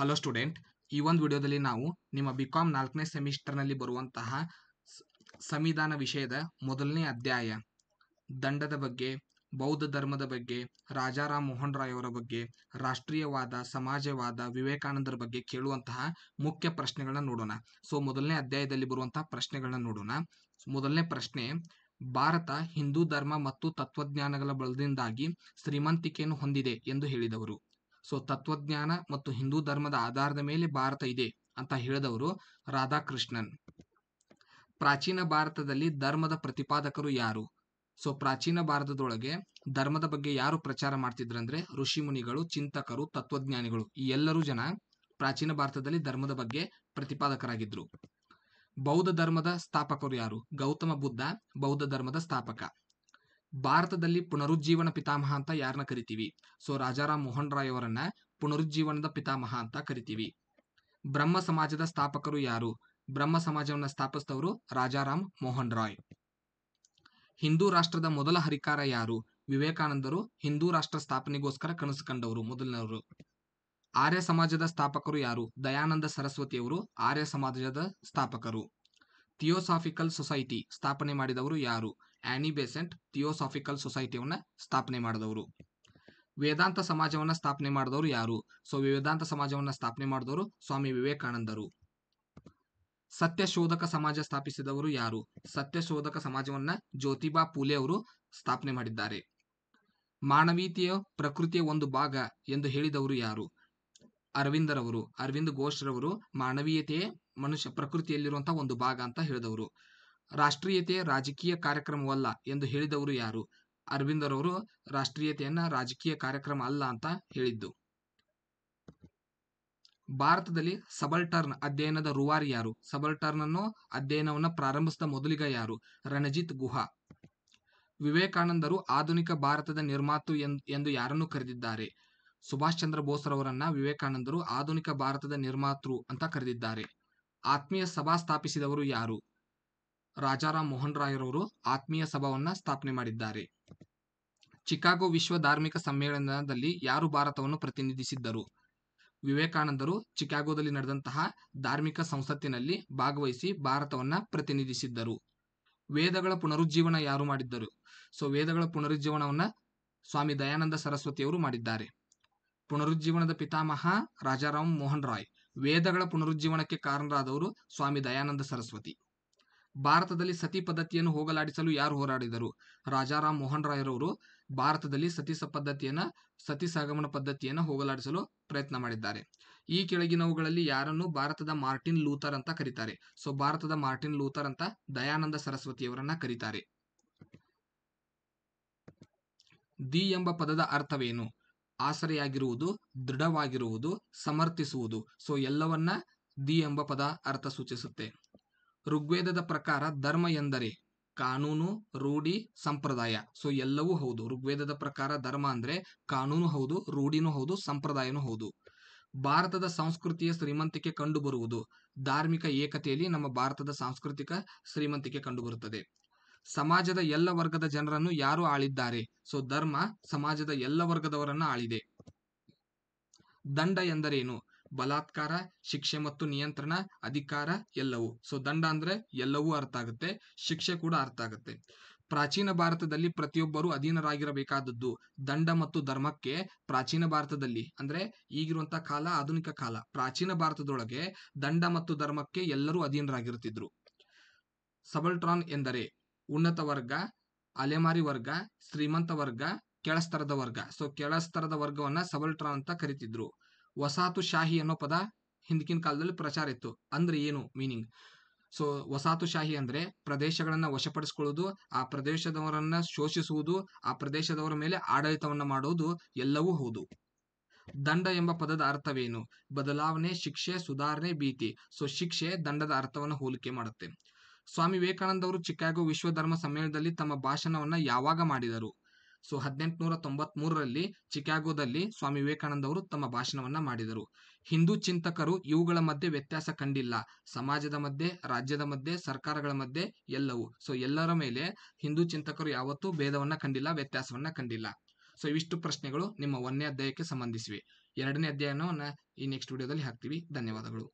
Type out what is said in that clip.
hello student ಈ ಒಂದು ವಿಡಿಯೋದಲ್ಲಿ ನಾವು ನಿಮ್ಮ ಬಿ ಕಾಮ್ ನಾಲ್ಕನೇ ಸೆಮಿಸ್ಟರ್ನಲ್ಲಿ ಬರುವಂತಹ ಸಂವಿಧಾನ ವಿಷಯದ ಮೊದಲನೇ ಅಧ್ಯಾಯ ದಂಡದ ಬಗ್ಗೆ ಬೌದ್ಧ ಧರ್ಮದ ಬಗ್ಗೆ ರಾಜಾರಾಮ್ ಮೋಹನ್ ರಾಯ್ ಅವರ ಬಗ್ಗೆ ರಾಷ್ಟ್ರೀಯವಾದ ಸಮಾಜವಾದ ವಿವೇಕಾನಂದರ ಬಗ್ಗೆ ಕೇಳುವಂತಹ ಮುಖ್ಯ ಪ್ರಶ್ನೆಗಳನ್ನ ನೋಡೋಣ ಸೊ ಮೊದಲನೇ ಅಧ್ಯಾಯದಲ್ಲಿ ಬರುವಂತಹ ಪ್ರಶ್ನೆಗಳನ್ನ ನೋಡೋಣ ಮೊದಲನೇ ಪ್ರಶ್ನೆ ಭಾರತ ಹಿಂದೂ ಧರ್ಮ ಮತ್ತು ತತ್ವಜ್ಞಾನಗಳ ಬಳದಿಂದಾಗಿ ಶ್ರೀಮಂತಿಕೆಯನ್ನು ಹೊಂದಿದೆ ಎಂದು ಹೇಳಿದವರು ಸೊ ತತ್ವಜ್ಞಾನ ಮತ್ತು ಹಿಂದೂ ಧರ್ಮದ ಆಧಾರದ ಮೇಲೆ ಭಾರತ ಇದೆ ಅಂತ ಹೇಳಿದವರು ರಾಧಾಕೃಷ್ಣನ್ ಪ್ರಾಚೀನ ಭಾರತದಲ್ಲಿ ಧರ್ಮದ ಪ್ರತಿಪಾದಕರು ಯಾರು ಸೊ ಪ್ರಾಚೀನ ಭಾರತದೊಳಗೆ ಧರ್ಮದ ಬಗ್ಗೆ ಯಾರು ಪ್ರಚಾರ ಮಾಡ್ತಿದ್ರಂದ್ರೆ ಋಷಿ ಮುನಿಗಳು ಚಿಂತಕರು ತತ್ವಜ್ಞಾನಿಗಳು ಈ ಎಲ್ಲರೂ ಜನ ಪ್ರಾಚೀನ ಭಾರತದಲ್ಲಿ ಧರ್ಮದ ಬಗ್ಗೆ ಪ್ರತಿಪಾದಕರಾಗಿದ್ರು ಬೌದ್ಧ ಧರ್ಮದ ಸ್ಥಾಪಕರು ಯಾರು ಗೌತಮ ಬುದ್ಧ ಬೌದ್ಧ ಧರ್ಮದ ಸ್ಥಾಪಕ ಭಾರತದಲ್ಲಿ ಪುನರುಜ್ಜೀವನ ಪಿತಾಮಹ ಅಂತ ಯಾರನ್ನ ಕರಿತೀವಿ ಸೊ ರಾಜಾರಾಮ್ ಮೋಹನ್ ರಾಯ್ ಅವರನ್ನ ಪುನರುಜ್ಜೀವನದ ಪಿತಾಮಹ ಅಂತ ಕರಿತೀವಿ ಬ್ರಹ್ಮ ಸಮಾಜದ ಸ್ಥಾಪಕರು ಯಾರು ಬ್ರಹ್ಮ ಸಮಾಜವನ್ನ ಸ್ಥಾಪಿಸಿದವರು ರಾಜಾರಾಮ್ ಮೋಹನ್ ರಾಯ್ ಹಿಂದೂ ರಾಷ್ಟ್ರದ ಮೊದಲ ಹರಿಕಾರ ಯಾರು ವಿವೇಕಾನಂದರು ಹಿಂದೂ ರಾಷ್ಟ್ರ ಸ್ಥಾಪನೆಗೋಸ್ಕರ ಕನಸು ಕಂಡವರು ಮೊದಲನವರು ಆರ್ಯ ಸಮಾಜದ ಸ್ಥಾಪಕರು ಯಾರು ದಯಾನಂದ ಸರಸ್ವತಿಯವರು ಆರ್ಯ ಸಮಾಜದ ಸ್ಥಾಪಕರು ಥಿಯೋಸಾಫಿಕಲ್ ಸೊಸೈಟಿ ಸ್ಥಾಪನೆ ಮಾಡಿದವರು ಯಾರು ಆನಿ ಬೆಸೆಂಟ್ ಥಿಯೋಸಾಫಿಕಲ್ ಸೊಸೈಟಿಯನ್ನು ಸ್ಥಾಪನೆ ಮಾಡಿದವರು ವೇದಾಂತ ಸಮಾಜವನ್ನ ಸ್ಥಾಪನೆ ಮಾಡಿದವರು ಯಾರು ಸೊ ವೇದಾಂತ ಸಮಾಜವನ್ನ ಸ್ಥಾಪನೆ ಮಾಡಿದವರು ಸ್ವಾಮಿ ವಿವೇಕಾನಂದರು ಸತ್ಯಶೋಧಕ ಸಮಾಜ ಸ್ಥಾಪಿಸಿದವರು ಯಾರು ಸತ್ಯಶೋಧಕ ಸಮಾಜವನ್ನ ಜ್ಯೋತಿಬಾ ಪೂಲೆ ಅವರು ಸ್ಥಾಪನೆ ಮಾಡಿದ್ದಾರೆ ಮಾನವೀಯತೆಯ ಪ್ರಕೃತಿಯ ಒಂದು ಭಾಗ ಎಂದು ಹೇಳಿದವರು ಯಾರು ಅರವಿಂದರವರು ಅರವಿಂದ ಘೋಷ್ರವರು ಮಾನವೀಯತೆಯೇ ಮನುಷ್ಯ ಪ್ರಕೃತಿಯಲ್ಲಿರುವಂತಹ ಒಂದು ಭಾಗ ಅಂತ ಹೇಳಿದವರು ರಾಷ್ಟ್ರೀಯತೆ ರಾಜಕೀಯ ಕಾರ್ಯಕ್ರಮವಲ್ಲ ಎಂದು ಹೇಳಿದವರು ಯಾರು ಅರವಿಂದರವರು ರಾಷ್ಟ್ರೀಯತೆಯನ್ನ ರಾಜಕೀಯ ಕಾರ್ಯಕ್ರಮ ಅಲ್ಲ ಅಂತ ಹೇಳಿದ್ದು ಭಾರತದಲ್ಲಿ ಸಬಲ್ಟರ್ನ್ ಅಧ್ಯಯನದ ರೂವಾರಿ ಯಾರು ಸಬಲ್ಟರ್ನ್ ಅನ್ನು ಅಧ್ಯಯನವನ್ನು ಪ್ರಾರಂಭಿಸಿದ ಮೊದಲಿಗ ಯಾರು ರಣಜಿತ್ ಗುಹಾ ವಿವೇಕಾನಂದರು ಆಧುನಿಕ ಭಾರತದ ನಿರ್ಮಾತು ಎಂದು ಯಾರನ್ನು ಕರೆದಿದ್ದಾರೆ ಸುಭಾಷ್ ಚಂದ್ರ ಬೋಸ್ರವರನ್ನ ವಿವೇಕಾನಂದರು ಆಧುನಿಕ ಭಾರತದ ನಿರ್ಮಾತೃ ಅಂತ ಕರೆದಿದ್ದಾರೆ ಆತ್ಮೀಯ ಸಭಾ ಸ್ಥಾಪಿಸಿದವರು ಯಾರು ರಾಜಾರಾಮ್ ಮೋಹನ್ ರಾಯರವರು ಆತ್ಮೀಯ ಸಭಾವನ್ನ ಸ್ಥಾಪನೆ ಮಾಡಿದ್ದಾರೆ ಚಿಕಾಗೋ ವಿಶ್ವ ಧಾರ್ಮಿಕ ಸಮ್ಮೇಳನದಲ್ಲಿ ಯಾರು ಭಾರತವನ್ನು ಪ್ರತಿನಿಧಿಸಿದ್ದರು ವಿವೇಕಾನಂದರು ಚಿಕಾಗೋದಲ್ಲಿ ನಡೆದಂತಹ ಧಾರ್ಮಿಕ ಸಂಸತ್ತಿನಲ್ಲಿ ಭಾಗವಹಿಸಿ ಭಾರತವನ್ನ ಪ್ರತಿನಿಧಿಸಿದ್ದರು ವೇದಗಳ ಪುನರುಜ್ಜೀವನ ಯಾರು ಮಾಡಿದ್ದರು ಸೊ ವೇದಗಳ ಪುನರುಜ್ಜೀವನವನ್ನ ಸ್ವಾಮಿ ದಯಾನಂದ ಸರಸ್ವತಿಯವರು ಮಾಡಿದ್ದಾರೆ ಪುನರುಜ್ಜೀವನದ ಪಿತಾಮಹ ರಾಜಾರಾಮ್ ಮೋಹನ್ ರಾಯ್ ವೇದಗಳ ಪುನರುಜ್ಜೀವನಕ್ಕೆ ಕಾರಣರಾದವರು ಸ್ವಾಮಿ ದಯಾನಂದ ಸರಸ್ವತಿ ಭಾರತದಲ್ಲಿ ಸತಿ ಪದ್ಧತಿಯನ್ನು ಹೋಗಲಾಡಿಸಲು ಯಾರು ಹೋರಾಡಿದರು ರಾಜಾರಾಮ್ ಮೋಹನ್ ರಾಯರವರು ಭಾರತದಲ್ಲಿ ಸತಿ ಪದ್ಧತಿಯನ್ನ ಸತಿ ಸಾಗಮನ ಪದ್ಧತಿಯನ್ನ ಹೋಗಲಾಡಿಸಲು ಪ್ರಯತ್ನ ಮಾಡಿದ್ದಾರೆ ಈ ಕೆಳಗಿನವುಗಳಲ್ಲಿ ಯಾರನ್ನು ಭಾರತದ ಮಾರ್ಟಿನ್ ಲೂಥರ್ ಅಂತ ಕರೀತಾರೆ ಸೊ ಭಾರತದ ಮಾರ್ಟಿನ್ ಲೂಥರ್ ಅಂತ ದಯಾನಂದ ಸರಸ್ವತಿಯವರನ್ನ ಕರೀತಾರೆ ದಿ ಎಂಬ ಪದದ ಅರ್ಥವೇನು ಆಸರೆಯಾಗಿರುವುದು ದೃಢವಾಗಿರುವುದು ಸಮರ್ಥಿಸುವುದು ಸೊ ಎಲ್ಲವನ್ನ ದಿ ಎಂಬ ಪದ ಅರ್ಥ ಸೂಚಿಸುತ್ತೆ ಋಗ್ವೇದದ ಪ್ರಕಾರ ಧರ್ಮ ಎಂದರೆ ಕಾನೂನು ರೂಢಿ ಸಂಪ್ರದಾಯ ಸೊ ಎಲ್ಲವೂ ಹೌದು ಋಗ್ವೇದದ ಪ್ರಕಾರ ಧರ್ಮ ಅಂದ್ರೆ ಕಾನೂನು ಹೌದು ರೂಢಿನೂ ಹೌದು ಸಂಪ್ರದಾಯನೂ ಹೌದು ಭಾರತದ ಸಂಸ್ಕೃತಿಯ ಶ್ರೀಮಂತಿಕೆ ಕಂಡುಬರುವುದು ಧಾರ್ಮಿಕ ಏಕತೆಯಲ್ಲಿ ನಮ್ಮ ಭಾರತದ ಸಾಂಸ್ಕೃತಿಕ ಶ್ರೀಮಂತಿಕೆ ಕಂಡುಬರುತ್ತದೆ ಸಮಾಜದ ಎಲ್ಲ ವರ್ಗದ ಜನರನ್ನು ಯಾರು ಆಳಿದ್ದಾರೆ ಸೊ ಧರ್ಮ ಸಮಾಜದ ಎಲ್ಲ ವರ್ಗದವರನ್ನು ಆಳಿದೆ ದಂಡ ಎಂದರೇನು ಬಲಾತ್ಕಾರ ಶಿಕ್ಷೆ ಮತ್ತು ನಿಯಂತ್ರಣ ಅಧಿಕಾರ ಎಲ್ಲವೂ ಸೊ ದಂಡ ಅಂದ್ರೆ ಎಲ್ಲವೂ ಅರ್ಥ ಆಗುತ್ತೆ ಶಿಕ್ಷೆ ಕೂಡ ಅರ್ಥ ಆಗುತ್ತೆ ಪ್ರಾಚೀನ ಭಾರತದಲ್ಲಿ ಪ್ರತಿಯೊಬ್ಬರೂ ಅಧೀನರಾಗಿರಬೇಕಾದದ್ದು ದಂಡ ಮತ್ತು ಧರ್ಮಕ್ಕೆ ಪ್ರಾಚೀನ ಭಾರತದಲ್ಲಿ ಅಂದ್ರೆ ಈಗಿರುವಂತಹ ಕಾಲ ಆಧುನಿಕ ಕಾಲ ಪ್ರಾಚೀನ ಭಾರತದೊಳಗೆ ದಂಡ ಮತ್ತು ಧರ್ಮಕ್ಕೆ ಎಲ್ಲರೂ ಅಧೀನರಾಗಿರುತ್ತಿದ್ರು ಸಬಲ್ಟ್ರಾನ್ ಎಂದರೆ ಉನ್ನತ ವರ್ಗ ಅಲೆಮಾರಿ ವರ್ಗ ಶ್ರೀಮಂತ ವರ್ಗ ಕೆಳಸ್ತರದ ವರ್ಗ ಸೊ ಕೆಳಸ್ತರದ ವರ್ಗವನ್ನ ಸಬಲ್ಟ್ರಾನ್ ಅಂತ ಕರಿತಿದ್ರು ವಸಾತುಶಾಹಿ ಅನ್ನೋ ಪದ ಹಿಂದಿನ ಕಾಲದಲ್ಲಿ ಪ್ರಚಾರ ಇತ್ತು ಅಂದ್ರೆ ಏನು ಮೀನಿಂಗ್ ಸೊ ವಸಾತುಶಾಹಿ ಅಂದ್ರೆ ಪ್ರದೇಶಗಳನ್ನ ವಶಪಡಿಸಿಕೊಳ್ಳುವುದು ಆ ಪ್ರದೇಶದವರನ್ನ ಶೋಷಿಸುವುದು ಆ ಪ್ರದೇಶದವರ ಮೇಲೆ ಆಡಳಿತವನ್ನ ಮಾಡುವುದು ಎಲ್ಲವೂ ಹೌದು ದಂಡ ಎಂಬ ಪದದ ಅರ್ಥವೇನು ಬದಲಾವಣೆ ಶಿಕ್ಷೆ ಸುಧಾರಣೆ ಭೀತಿ ಸೊ ಶಿಕ್ಷೆ ದಂಡದ ಅರ್ಥವನ್ನು ಹೋಲಿಕೆ ಮಾಡುತ್ತೆ ಸ್ವಾಮಿ ವಿವೇಕಾನಂದ ಅವರು ಚಿಕಾಗೋ ವಿಶ್ವ ಧರ್ಮ ಸಮ್ಮೇಳನದಲ್ಲಿ ತಮ್ಮ ಭಾಷಣವನ್ನ ಯಾವಾಗ ಮಾಡಿದರು ಸೊ ಹದಿನೆಂಟುನೂರ ಮೂರರಲ್ಲಿ ಚಿಕಾಗೋದಲ್ಲಿ ಸ್ವಾಮಿ ವಿವೇಕಾನಂದ ಅವರು ತಮ್ಮ ಭಾಷಣವನ್ನ ಮಾಡಿದರು ಹಿಂದೂ ಚಿಂತಕರು ಇವುಗಳ ಮಧ್ಯೆ ವ್ಯತ್ಯಾಸ ಕಂಡಿಲ್ಲ ಸಮಾಜದ ಮಧ್ಯೆ ರಾಜ್ಯದ ಮಧ್ಯೆ ಸರ್ಕಾರಗಳ ಮಧ್ಯೆ ಎಲ್ಲವೂ ಸೊ ಎಲ್ಲರ ಮೇಲೆ ಹಿಂದೂ ಚಿಂತಕರು ಯಾವತ್ತೂ ಭೇದವನ್ನ ಕಂಡಿಲ್ಲ ವ್ಯತ್ಯಾಸವನ್ನ ಕಂಡಿಲ್ಲ ಸೊ ಇವಿಷ್ಟು ಪ್ರಶ್ನೆಗಳು ನಿಮ್ಮ ಒಂದನೇ ಅಧ್ಯಾಯಕ್ಕೆ ಸಂಬಂಧಿಸಿವೆ ಎರಡನೇ ಅಧ್ಯಾಯನವನ್ನ ಈ ನೆಕ್ಸ್ಟ್ ವಿಡಿಯೋದಲ್ಲಿ ಹಾಕ್ತೀವಿ ಧನ್ಯವಾದಗಳು